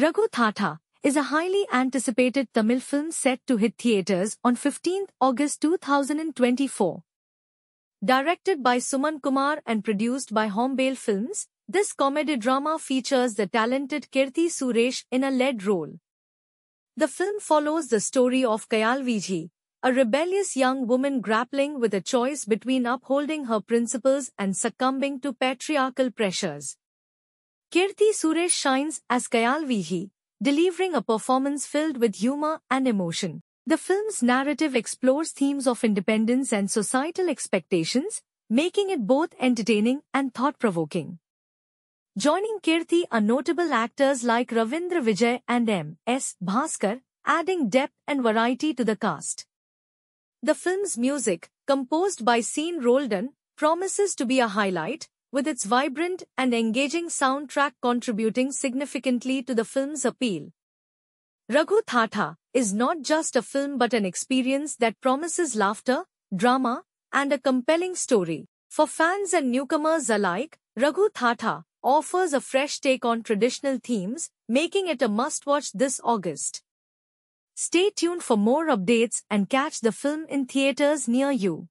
Raghu Thatha is a highly anticipated Tamil film set to hit theatres on 15 August 2024. Directed by Suman Kumar and produced by Hombale Films, this comedy drama features the talented Kirti Suresh in a lead role. The film follows the story of Kayal Viji, a rebellious young woman grappling with a choice between upholding her principles and succumbing to patriarchal pressures. Kirti Suresh shines as Kayal Vihi, delivering a performance filled with humor and emotion. The film's narrative explores themes of independence and societal expectations, making it both entertaining and thought-provoking. Joining Kirti are notable actors like Ravindra Vijay and M. S. Bhaskar, adding depth and variety to the cast. The film's music, composed by Sean Roldan, promises to be a highlight, with its vibrant and engaging soundtrack contributing significantly to the film's appeal. Raghu Thatha is not just a film but an experience that promises laughter, drama, and a compelling story. For fans and newcomers alike, Raghu Thatha offers a fresh take on traditional themes, making it a must-watch this August. Stay tuned for more updates and catch the film in theaters near you.